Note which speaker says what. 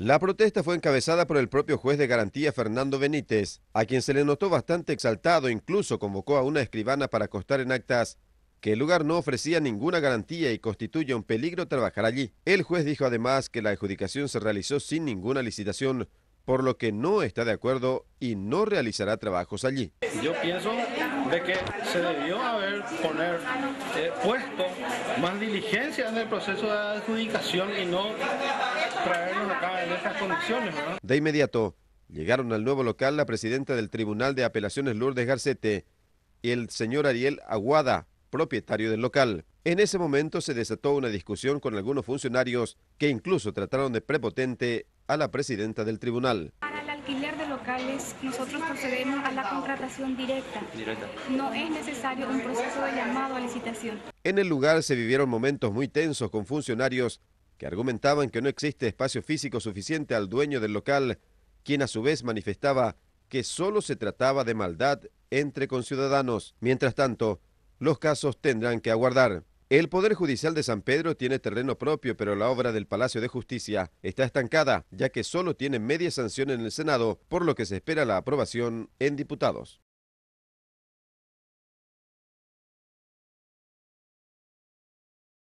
Speaker 1: La protesta fue encabezada por el propio juez de garantía Fernando Benítez, a quien se le notó bastante exaltado, incluso convocó a una escribana para acostar en actas que el lugar no ofrecía ninguna garantía y constituye un peligro trabajar allí. El juez dijo además que la adjudicación se realizó sin ninguna licitación, por lo que no está de acuerdo y no realizará trabajos allí. Yo pienso de que se debió haber poner eh, puesto más diligencia en el proceso de adjudicación y no de inmediato llegaron al nuevo local la presidenta del Tribunal de Apelaciones Lourdes Garcete y el señor Ariel Aguada, propietario del local. En ese momento se desató una discusión con algunos funcionarios que incluso trataron de prepotente a la presidenta del tribunal. Para el alquiler de locales nosotros procedemos a la contratación directa. No es necesario un proceso de llamado a licitación. En el lugar se vivieron momentos muy tensos con funcionarios que argumentaban que no existe espacio físico suficiente al dueño del local, quien a su vez manifestaba que solo se trataba de maldad entre conciudadanos. Mientras tanto, los casos tendrán que aguardar. El Poder Judicial de San Pedro tiene terreno propio, pero la obra del Palacio de Justicia está estancada, ya que solo tiene media sanción en el Senado, por lo que se espera la aprobación en diputados.